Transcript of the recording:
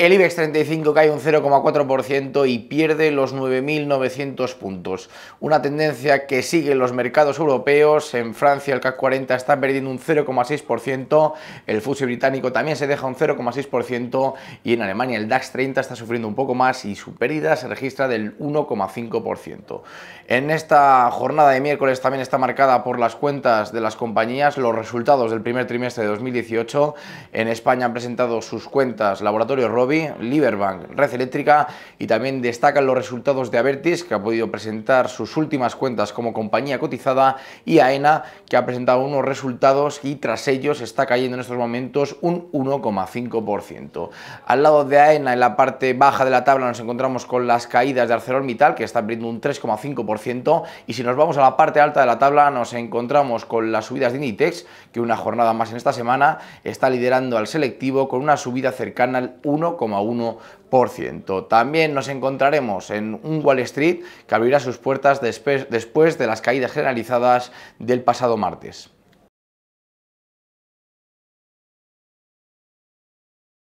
El IBEX 35 cae un 0,4% y pierde los 9.900 puntos. Una tendencia que sigue en los mercados europeos. En Francia el CAC 40 está perdiendo un 0,6%. El FTSE británico también se deja un 0,6%. Y en Alemania el DAX 30 está sufriendo un poco más y su pérdida se registra del 1,5%. En esta jornada de miércoles también está marcada por las cuentas de las compañías los resultados del primer trimestre de 2018. En España han presentado sus cuentas Laboratorio Robert Liberbank, Red Eléctrica y también destacan los resultados de Avertis, que ha podido presentar sus últimas cuentas como compañía cotizada, y AENA, que ha presentado unos resultados y tras ellos está cayendo en estos momentos un 1,5%. Al lado de AENA, en la parte baja de la tabla, nos encontramos con las caídas de ArcelorMittal, que está abriendo un 3,5%, y si nos vamos a la parte alta de la tabla, nos encontramos con las subidas de Inditex, que una jornada más en esta semana está liderando al selectivo con una subida cercana al 1,5%. También nos encontraremos en un Wall Street que abrirá sus puertas después de las caídas generalizadas del pasado martes.